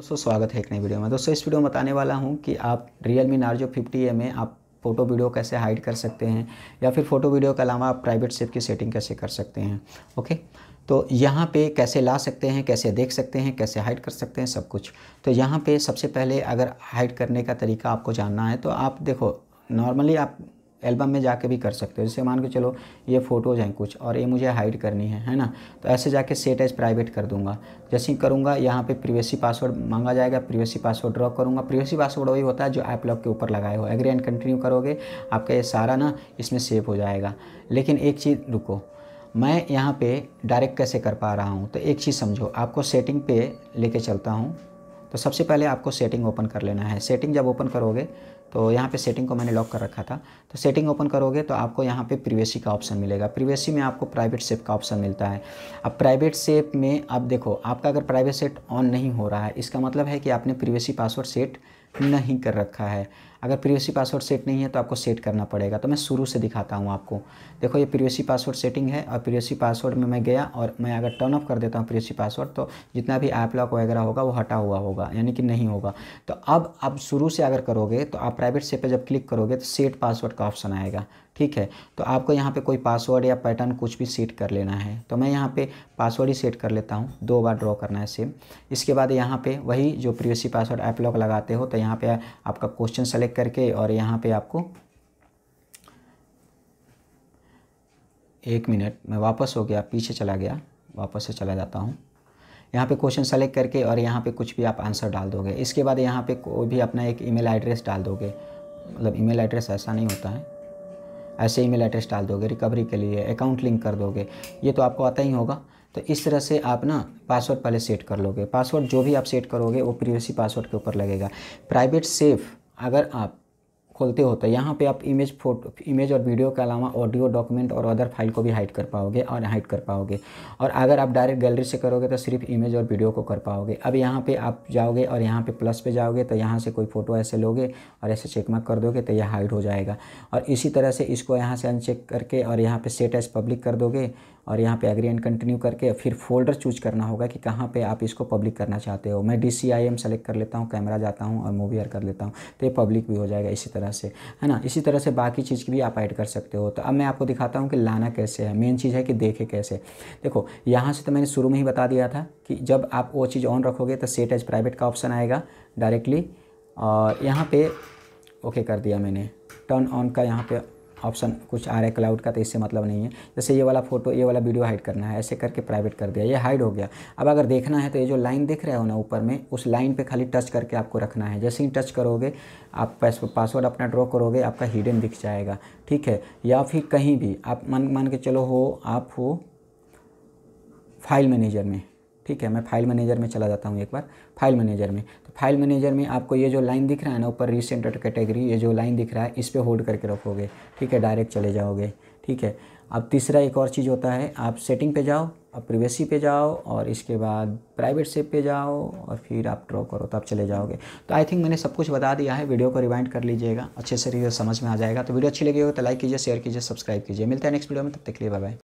दोस्तों स्वागत है एक नई वीडियो में दोस्तों इस वीडियो में बताने वाला हूं कि आप रियल मी नार्जो फिफ्टी में आप फ़ोटो वीडियो कैसे हाइड कर सकते हैं या फिर फ़ोटो वीडियो के अलावा आप प्राइवेट सेफ की सेटिंग कैसे कर सकते हैं ओके तो यहाँ पे कैसे ला सकते हैं कैसे देख सकते हैं कैसे हाइड कर सकते हैं सब कुछ तो यहाँ पर सबसे पहले अगर हाइड करने का तरीका आपको जानना है तो आप देखो नॉर्मली आप एल्बम में जाके भी कर सकते हो जैसे मान के चलो ये फ़ोटोज़ हैं कुछ और ये मुझे हाइड करनी है है ना तो ऐसे जाके सेट एज प्राइवेट कर दूंगा जैसे ही करूँगा यहाँ पे प्रिवेसी पासवर्ड मांगा जाएगा प्रिवेसी पासवर्ड ड्रॉ करूँगा प्रीवेसी पासवर्ड वही होता है जो ऐप लॉक के ऊपर लगाए हो एग्री एंड कंटिन्यू करोगे आपका ये सारा ना इसमें सेव हो जाएगा लेकिन एक चीज़ रुको मैं यहाँ पर डायरेक्ट कैसे कर पा रहा हूँ तो एक चीज़ समझो आपको सेटिंग पे लेके चलता हूँ तो सबसे पहले आपको सेटिंग ओपन कर लेना है सेटिंग जब ओपन करोगे तो यहाँ पे सेटिंग को मैंने लॉक कर रखा था तो सेटिंग ओपन करोगे तो आपको यहाँ पे प्रिवेसी का ऑप्शन मिलेगा प्रिवेसी में आपको प्राइवेट सेप का ऑप्शन मिलता है अब प्राइवेट सेप में आप देखो आपका अगर प्राइवेट सेट ऑन नहीं हो रहा है इसका मतलब है कि आपने प्रिवेसी पासवर्ड सेट नहीं कर रखा है अगर प्रीवेसी पासवर्ड सेट नहीं है तो आपको सेट करना पड़ेगा तो मैं शुरू से दिखाता हूँ आपको देखो ये प्रीवियसी पासवर्ड सेटिंग है और प्रीवियसी पासवर्ड में मैं गया और मैं अगर टर्न ऑफ कर देता हूँ प्रीवियसी पासवर्ड तो जितना भी ऐप लॉक वगैरह होगा वो हटा हुआ होगा यानी कि नहीं होगा तो अब आप शुरू से अगर करोगे तो आप प्राइवेट सेट पर जब क्लिक करोगे तो सेट पासवर्ड का ऑप्शन आएगा ठीक है तो आपको यहाँ पे कोई पासवर्ड या पैटर्न कुछ भी सेट कर लेना है तो मैं यहाँ पे पासवर्ड ही सेट कर लेता हूँ दो बार ड्रॉ करना है सेम इसके बाद यहाँ पे वही जो प्रीवियसी पासवर्ड ऐप लॉक लगाते हो तो यहाँ पे आपका क्वेश्चन सेलेक्ट करके और यहाँ पे आपको एक मिनट मैं वापस हो गया पीछे चला गया वापस से चला जाता हूँ यहाँ पे क्वेश्चन सेलेक्ट करके और यहाँ पे कुछ भी आप आंसर डाल दोगे इसके बाद यहाँ पे कोई भी अपना एक ईमेल एड्रेस डाल दोगे मतलब ईमेल एड्रेस ऐसा नहीं होता है ऐसे ईमेल एड्रेस डाल दोगे रिकवरी के लिए अकाउंट लिंक कर दोगे ये तो आपको आता ही होगा तो इस तरह से आप ना पासवर्ड पहले सेट कर लोगे पासवर्ड जो भी आप सेट करोगे वो प्रीवियसी पासवर्ड के ऊपर लगेगा प्राइवेट सेफ अगर आप खोलते होते यहाँ पे आप इमेज फोटो इमेज और वीडियो के अलावा ऑडियो डॉक्यूमेंट और अदर फाइल को भी हाइड कर पाओगे और हाइड कर पाओगे और अगर आप डायरेक्ट गैलरी से करोगे तो सिर्फ इमेज और वीडियो को कर पाओगे अब यहाँ पे आप जाओगे और यहाँ पे प्लस पे जाओगे तो यहाँ से कोई फ़ोटो ऐसे लोगे और ऐसे चेकमार्क कर दोगे तो यह हाइड हो जाएगा और इसी तरह से इसको यहाँ से अनचेक करके और यहाँ पर सेट एज पब्लिक कर दोगे और यहाँ पे एग्री एंड कंटिन्यू करके फिर फोल्डर चूज करना होगा कि कहाँ पे आप इसको पब्लिक करना चाहते हो मैं D C I M select कर लेता हूँ कैमरा जाता हूँ और मूवी एयर कर लेता हूँ तो ये पब्लिक भी हो जाएगा इसी तरह तरह से है ना इसी तरह से बाकी चीज़ की भी आप ऐड कर सकते हो तो अब मैं आपको दिखाता हूँ कि लाना कैसे है मेन चीज़ है कि देखे कैसे देखो यहाँ से तो मैंने शुरू में ही बता दिया था कि जब आप वो चीज़ ऑन रखोगे तो सेट एज प्राइवेट का ऑप्शन आएगा डायरेक्टली और यहाँ पे ओके कर दिया मैंने टर्न ऑन का यहाँ पे ऑप्शन कुछ आ रहा है क्लाउड का तो इससे मतलब नहीं है जैसे ये वाला फोटो ये वाला वीडियो हाइड करना है ऐसे करके प्राइवेट कर दिया ये हाइड हो गया अब अगर देखना है तो ये जो लाइन देख रहे हो ना ऊपर में उस लाइन पर खाली टच करके आपको रखना है जैसे ही टच करोगे आप पासवर्ड अपना ड्रॉ करोगे आपका हिडन दिख जाएगा ठीक है या फिर कहीं भी आप मान मान के चलो हो आप हो फाइल मैनेजर में ठीक है मैं फाइल मैनेजर में चला जाता हूँ एक बार फाइल मैनेजर में तो फाइल मैनेजर में आपको ये जो लाइन दिख रहा है ना ऊपर रिसेंटर कैटेगरी ये जो लाइन दिख रहा है इस पर होल्ड करके रखोगे ठीक है डायरेक्ट चले जाओगे ठीक है अब तीसरा एक और चीज़ होता है आप सेटिंग पे जाओ आप प्रिवेसी पे जाओ और इसके बाद प्राइवेट सेप पे जाओ और फिर आप ड्रॉ करो तो आप चले जाओगे तो आई थिंक मैंने सब कुछ बता दिया है वीडियो को रिवाइंड कर लीजिएगा अच्छे से समझ में आ जाएगा तो वीडियो अच्छी लगी हो तो लाइक कीजिए शेयर कीजिए सब्सक्राइब कीजिए मिलता है नेक्स्ट वीडियो में तब तक के लिए बाय